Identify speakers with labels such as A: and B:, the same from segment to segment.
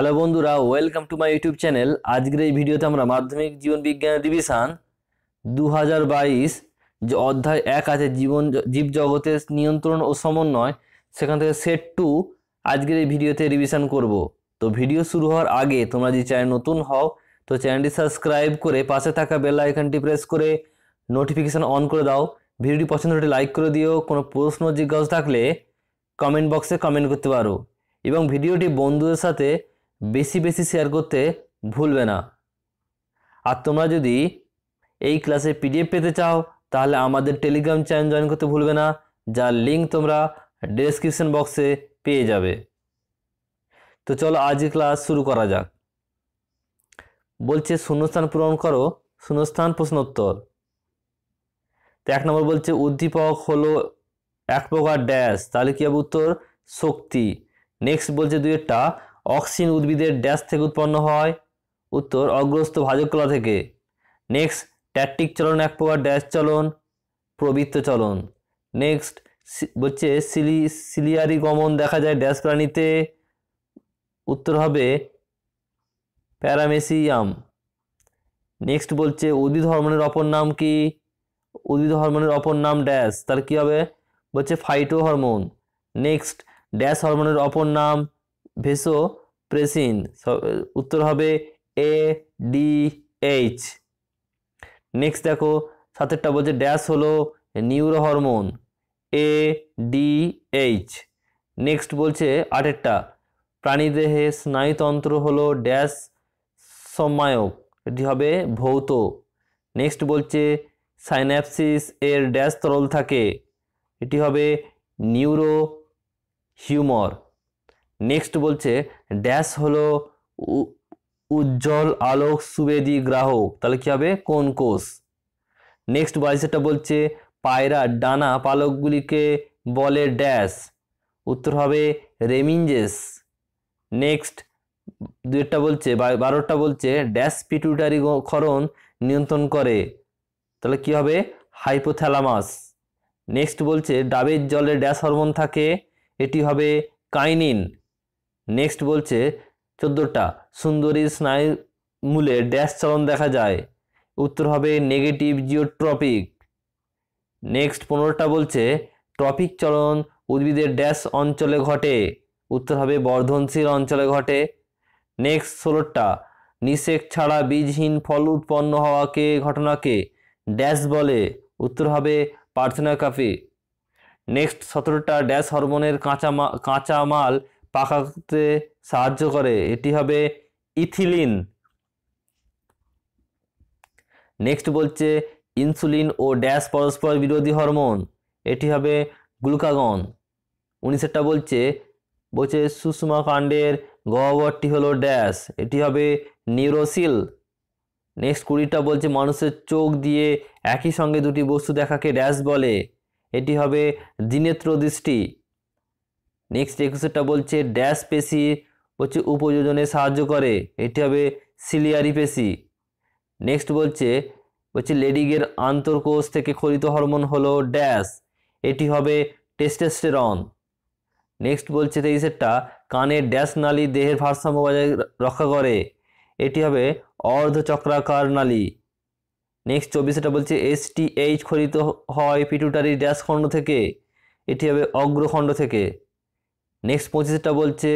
A: hello বন্ধুরা welcome to my YouTube channel আজকের এই ভিডিওতে আমরা মাধ্যমিক জীবন বিজ্ঞান রিভিশন দু যে অধ্যায় এক আছে জীবন জীবজগতের নিয়ন্ত্রণ ও সমন্বয় সেখান থেকে সেট টু আজকের এই ভিডিওতে রিভিশন করব তো ভিডিও শুরু হওয়ার আগে তোমরা যদি চ্যানেল নতুন হও তো চ্যানেলটি সাবস্ক্রাইব করে পাশে থাকা বেল আইকনটি প্রেস করে নোটিফিকেশান অন করে দাও ভিডিওটি পছন্দ হলে লাইক করে দিও কোনো প্রশ্ন জিজ্ঞাসা থাকলে কমেন্ট বক্সে কমেন্ট করতে পারো এবং ভিডিওটি বন্ধুদের সাথে বেশি বেশি শেয়ার করতে ভুলবে না আর তোমরা যদি এই ক্লাসে পিডিএফ পেতে চাও তাহলে আমাদের টেলিগ্রাম চ্যানেল জয়েন করতে ভুলবে না যার লিঙ্ক তোমরা ডেসক্রিপশন বক্সে পেয়ে যাবে তো চলো আজ ক্লাস শুরু করা যাক বলছে শূন্যস্থান পূরণ করো শূন্যস্থান প্রশ্নোত্তর তো এক নম্বর বলছে উদ্দীপক হলো এক প্রকার ড্যাশ তাহলে কী হবে উত্তর শক্তি নেক্সট বলছে দুইটা অক্সিন উদ্ভিদের ড্যাশ থেকে উৎপন্ন হয় উত্তর অগ্রস্ত ভাজকলা থেকে নেক্সট ট্যাট্রিক চলন এক প্রকার ড্যাশ চলন প্রবৃত্ত চলন নেক্সট বলছে সিলি সিলিয়ারি গমন দেখা যায় ড্যাশ প্রাণীতে উত্তর হবে প্যারামেসিয়াম নেক্সট বলছে উদ্ভিদ হরমোনের অপর নাম কি উদ্ভিদ হরমোনের অপর নাম ড্যাশ তার কি হবে বলছে ফাইটো হরমোন নেক্সট ড্যাশ হরমোনের অপর নাম ভেসো প্রেসিন উত্তর হবে এ ডি এইচ নেক্সট দেখো সাতেরটা বলছে ড্যাশ হলো neuro hormone A D H next বলছে আটেরটা প্রাণীদেহে স্নায়ুতন্ত্র হলো ড্যাশ সম্মায়ক এটি হবে ভৌত নেক্সট বলছে সাইন্যাপসিস এর ড্যাশ তরল থাকে এটি হবে নিউরো হিউমর নেক্সট বলছে ড্যাশ হলো উজ্জ্বল আলোক সুবেদি গ্রাহক তাহলে কী হবে কোন কোষ নেক্সট বাইশেটা বলছে পায়রা ডানা পালকগুলিকে বলে ড্যাশ উত্তর হবে রেমিঞ্জেস নেক্সট দুইটা বলছে বারোটা বলছে ড্যাশ পিটুটারি ক্ষরণ নিয়ন্ত্রণ করে তাহলে কি হবে হাইপোথ্যালামাস নেক্সট বলছে ডাবের জলে ড্যাশ হরমোন থাকে এটি হবে কাইনিন নেক্সট বলছে চোদ্দোটা সুন্দরী স্নায়ুমূলে ড্যাশ চলন দেখা যায় উত্তর হবে নেগেটিভ জিওট্রপিক নেক্সট পনেরোটা বলছে ট্রপিক চলন উদ্ভিদের ড্যাশ অঞ্চলে ঘটে উত্তর হবে বর্ধনশীল অঞ্চলে ঘটে নেক্সট ষোলোটা নিষেক ছাড়া বীজহীন ফল উৎপন্ন হওয়াকে ঘটনাকে ড্যাশ বলে উত্তর হবে পার্থনা কাফি নেক্সট সতেরোটা ড্যাশ হরমোনের কাঁচা কাঁচামাল পাকাতে সাহায্য করে এটি হবে ইথিলিন নেক্সট বলছে ইনসুলিন ও ড্যাশ পরস্পর বিরোধী হরমোন এটি হবে গ্লুকাগন উনিশেরটা বলছে বলছে সুষমা কাণ্ডের গহ্বরটি হলো ড্যাশ এটি হবে নিউরোসিল নেক্সট কুড়িটা বলছে মানুষের চোখ দিয়ে একই সঙ্গে দুটি বস্তু দেখাকে ড্যাশ বলে এটি হবে দিনেত্র দৃষ্টি নেক্সট একুশেরটা বলছে ড্যাশ পেশি হচ্ছে উপযোজনে সাহায্য করে এটি হবে সিলিয়ারি পেশি নেক্সট বলছে হচ্ছে লেডিগের আন্তর্কোষ থেকে খরিত হরমোন হলো ড্যাশ এটি হবে টেস্টেস্টেরন নেক্সট বলছে তেইশেরটা কানের ড্যাশ নালী দেহের ভারসাম্য বজায় রক্ষা করে এটি হবে অর্ধচক্রাকার নালী নেক্সট চব্বিশেটা বলছে এসটিএইচ খরিত হয় পিটুটারি ড্যাশ খণ্ড থেকে এটি হবে অগ্রখণ্ড থেকে নেক্সট পঁচিশটা বলছে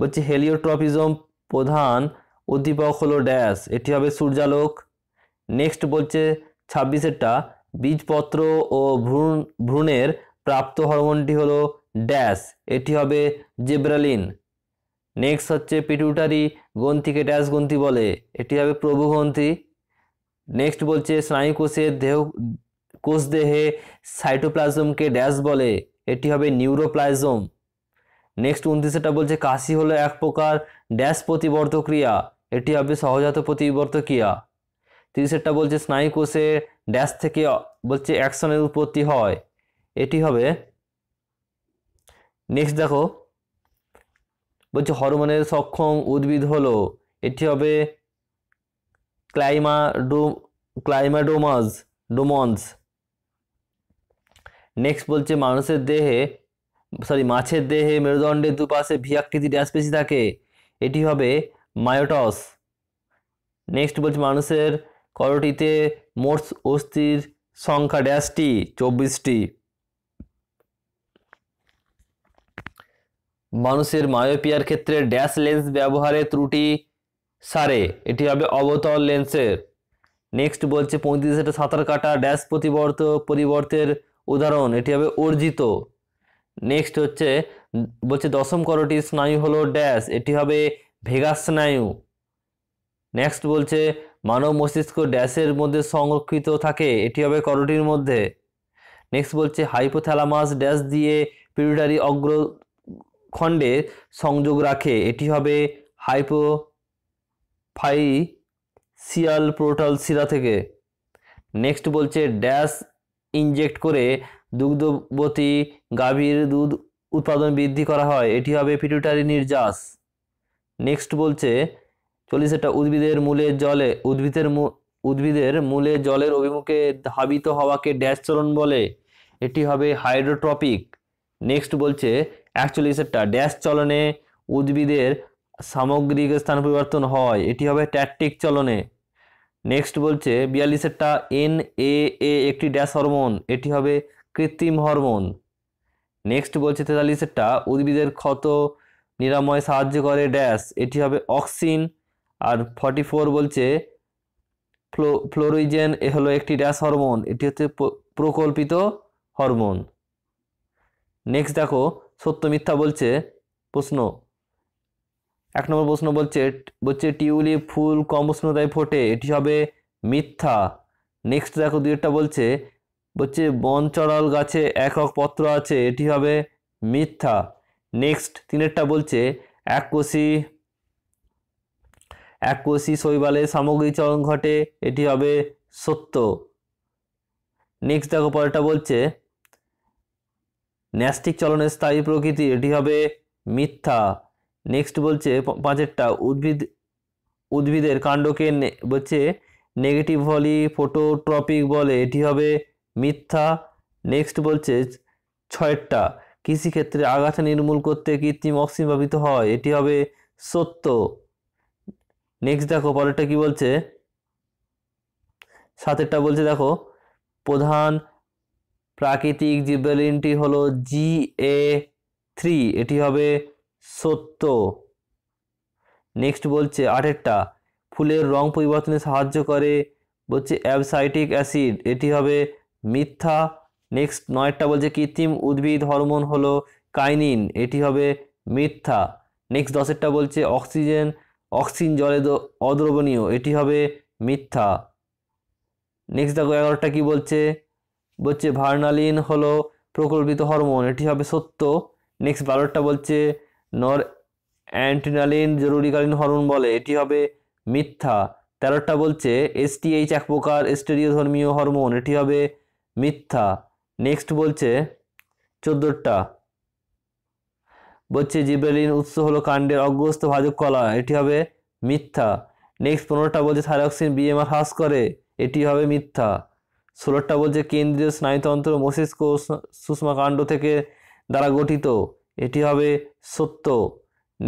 A: বলছে হেলিওট্রপিজম প্রধান উদ্দীপক হলো ড্যাশ এটি হবে সূর্যালোক নেক্সট বলছে ছাব্বিশেরটা বীজপত্র ও ভ্রূণ ভ্রূণের প্রাপ্ত হরমোনটি হলো ড্যাশ এটি হবে জেব্রালিন নেক্সট হচ্ছে পিটুটারি গ্রন্থিকে ড্যাশ গ্রন্থি বলে এটি হবে প্রভু গ্রন্থি নেক্সট বলছে স্নায়ুকোষের দেহ কোষ দেহে সাইটোপ্লাজমকে ড্যাশ বলে এটি হবে নিউরোপ্লাইজম নেক্সট উনত্রিশেটা বলছে কাশি হলো এক প্রকার ড্যাশ প্রতিবর্ধক্রিয়া এটি হবে সহজাত প্রতিবর্ত ক্রিয়া তিরিশেরটা বলছে স্নায়ু কোষে ড্যাশ থেকে বলছে অ্যাকশনের উৎপত্তি হয় এটি হবে নেক্সট দেখো বলছে হরমোনের সক্ষম উদ্ভিদ হলো এটি হবে ক্লাইমাডো ক্লাইমাডোমাস ডোমন্স নেক্সট বলছে মানুষের দেহে সরি মাছের দেহে মেরুদণ্ডের দুপাশে ভি আকৃতি ড্যাশপেশি থাকে এটি হবে মায়োটস নেক্সট বলছে মানুষের করটিতে মোট অস্থির সংখ্যা ড্যাশটি চব্বিশটি মানুষের মায়োপিয়ার ক্ষেত্রে ড্যাশ লেন্স ব্যবহারে ত্রুটি সারে এটি হবে অবতল লেন্সের নেক্সট বলছে পঁয়ত্রিশ সাঁতার কাটা ড্যাশ প্রতিবর্ত পরিবর্তের উদাহরণ এটি হবে অর্জিত নেক্সট হচ্ছে বলছে দশম করটি স্নায়ু হলো ড্যাশ এটি হবে ভেগাস স্নায়ু নেক্সট বলছে মানব মস্তিষ্ক ড্যাশের মধ্যে সংরক্ষিত থাকে এটি হবে করটির মধ্যে নেক্সট বলছে হাইপোথ্যালামাস ড্যাশ দিয়ে পিউটারি অগ্রখণ্ডে সংযোগ রাখে এটি হবে হাইপো ফাই সিয়াল প্রোটাল সিরা থেকে নেক্সট বলছে ড্যাশ ইনজেক্ট করে দুগ্ধবতী গাভীর দুধ উৎপাদন বৃদ্ধি করা হয় এটি হবে পিটুটারি নির্যাস নেক্সট বলছে চল্লিশ এটা উদ্ভিদের মূলে জলে উদ্ভিদের উদ্ভিদের মূলে জলের অভিমুখে ধাবিত হওয়াকে ড্যাশ চলন বলে এটি হবে হাইড্রোট্রপিক নেক্সট বলছে একচল্লিশেরটা ড্যাশ চলনে উদ্ভিদের সামগ্রিক স্থান পরিবর্তন হয় এটি হবে ট্যাট্রিক চলনে নেক্সট বলছে বিয়াল্লিশেরটা এন এ এ একটি ড্যাশ হরমোন এটি হবে কৃত্রিম হরমোন নেক্সট বলছে তেতাল্লিশেরটা উদ্ভিদের ক্ষত নিরাময় সাহায্য করে ড্যাশ এটি হবে অক্সিন আর ফর্টি ফোর বলছে ফ্লো ফ্লোরিজেন এ হলো একটি ড্যাশ হরমোন এটি হচ্ছে প্রকল্পিত হরমোন নেক্সট দেখো সত্য মিথ্যা বলছে প্রশ্ন এক নম্বর প্রশ্ন বলছে বলছে টিউলিপ ফুল কম উষ্ণতায় ফোটে এটি হবে মিথ্যা নেক্সট দেখো দুইটা বলছে বলছে চড়াল গাছে একক পত্র আছে এটি হবে মিথ্যা নেক্সট তিনেরটা বলছে এক এককোষি এককোষি শৈবালে সামগ্রীচরণ ঘটে এটি হবে সত্য নেক্সট দেখো পরেরটা বলছে ন্যাস্টিক চলনের স্থায়ী প্রকৃতি এটি হবে মিথ্যা নেক্সট বলছে পাঁচেরটা উদ্ভিদ উদ্ভিদের কাণ্ডকে বলছে নেগেটিভ ভলি ফোটোট্রপিক বলে এটি হবে মিথ্যা নেক্সট বলছে ছয়েরটা কৃষিক্ষেত্রে আগাছা নির্মূল করতে কৃত্রিম অক্সিজেন ব্যবহৃত হয় এটি হবে সত্য নেক্সট দেখো পরেরটা কি বলছে সাতেরটা বলছে দেখো প্রধান প্রাকৃতিক জীববেলিনটি হলো জি এ থ্রি এটি হবে সত্য নেক্সট বলছে আটেরটা ফুলের রং পরিবর্তনে সাহায্য করে বলছে অ্যাবসাইটিক অ্যাসিড এটি হবে মিথ্যা নেক্সট নয়টা বলছে কৃত্রিম উদ্ভিদ হরমোন হলো কাইনিন এটি হবে মিথ্যা নেক্সট দশেরটা বলছে অক্সিজেন অক্সিজেন জলে অদ্রবণীয় এটি হবে মিথ্যা নেক্সট দেখো এগারোটা কী বলছে বলছে ভার্নালিন হলো প্রকল্পিত হরমোন এটি হবে সত্য নেক্সট বারোটা বলছে নর অ্যান্টিনালিন জরুরিকালীন হরমোন বলে এটি হবে মিথ্যা তেরোটা বলছে এসটিএইচ এক প্রকার স্টেরিও হরমোন এটি হবে মিথ্যা নেক্সট বলছে চোদ্দোটা বলছে জিব্রেলিন উৎস হলো কাণ্ডের অগ্রস্ত ভাজক কলা এটি হবে মিথ্যা নেক্সট পনেরোটা বলছে থাইরক্সিন বিএমআর হ্রাস করে এটি হবে মিথ্যা ষোলোটা বলছে কেন্দ্রীয় স্নায়ুতন্ত্র মস্তিষ্ক সুষমাকাণ্ড থেকে দ্বারা গঠিত এটি হবে সত্য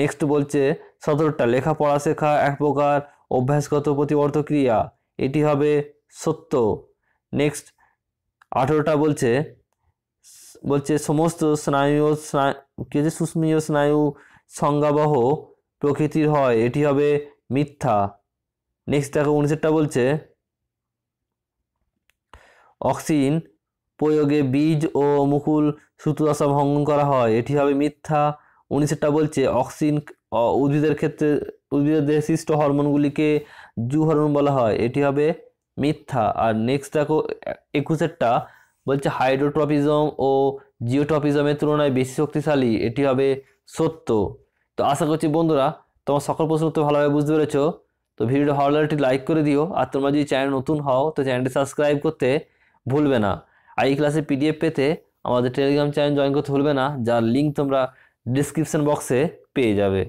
A: নেক্সট বলছে সতেরোটা লেখাপড়া শেখা এক প্রকার অভ্যাসগত প্রতিবর্ত ক্রিয়া এটি হবে সত্য নেক্সট আঠেরোটা বলছে বলছে সমস্ত স্নায়ু কি হচ্ছে সুস্মীয় স্নায়ু সংজ্ঞাবহ প্রকৃতির হয় এটি হবে মিথ্যা নেক্সট দেখো উনিশেরটা বলছে অক্সিজেন প্রয়োগে বীজ ও মুকুল সূত্রদশা ভঙ্গন করা হয় এটি হবে মিথ্যা উনিশেরটা বলছে অক্সিন উদ্ভিদের ক্ষেত্রে উদ্ভিদের দেহে সৃষ্ট হরমোনগুলিকে জু হরমোন বলা হয় এটি হবে মিথ্যা আর নেক্সট দেখো একুশেরটা বলছে হাইড্রোট্রপিজম ও জিওট্রপিজমের তুলনায় বেশি শক্তিশালী এটি হবে সত্য তো আশা করছি বন্ধুরা তোমার সকল প্রশ্ন উত্তর ভালোভাবে বুঝতে পেরেছো তো ভিডিওটা ভালো লাগলে লাইক করে দিও আর তোমরা যদি চ্যানেল নতুন হও তো চ্যানেলটি সাবস্ক্রাইব করতে ভুলবে না আই ক্লাসের পিডিএফ পেতে আমাদের টেলিগ্রাম চ্যানেল জয়েন করতে ভুলবে না যার লিঙ্ক তোমরা ডিসক্রিপশন বক্সে পেয়ে যাবে